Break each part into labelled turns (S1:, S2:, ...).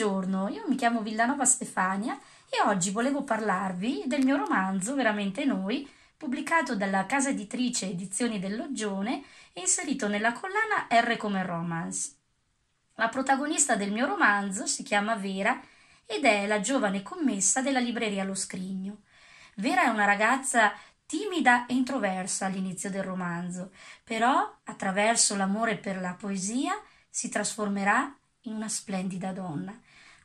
S1: Buongiorno, io mi chiamo Villanova Stefania e oggi volevo parlarvi del mio romanzo Veramente Noi, pubblicato dalla casa editrice Edizioni del Loggione e inserito nella collana R come Romance. La protagonista del mio romanzo si chiama Vera ed è la giovane commessa della libreria Lo Scrigno. Vera è una ragazza timida e introversa all'inizio del romanzo, però attraverso l'amore per la poesia si trasformerà in una splendida donna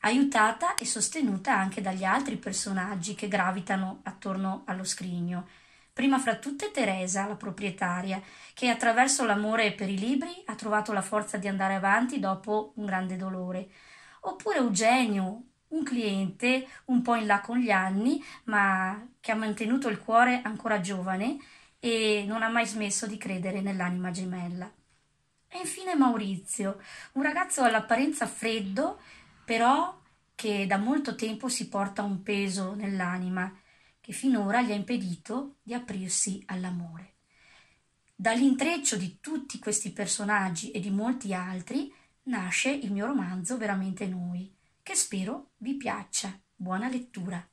S1: aiutata e sostenuta anche dagli altri personaggi che gravitano attorno allo scrigno. Prima fra tutte Teresa, la proprietaria, che attraverso l'amore per i libri ha trovato la forza di andare avanti dopo un grande dolore. Oppure Eugenio, un cliente un po' in là con gli anni, ma che ha mantenuto il cuore ancora giovane e non ha mai smesso di credere nell'anima gemella. E infine Maurizio, un ragazzo all'apparenza freddo però che da molto tempo si porta un peso nell'anima che finora gli ha impedito di aprirsi all'amore. Dall'intreccio di tutti questi personaggi e di molti altri nasce il mio romanzo Veramente Noi, che spero vi piaccia. Buona lettura.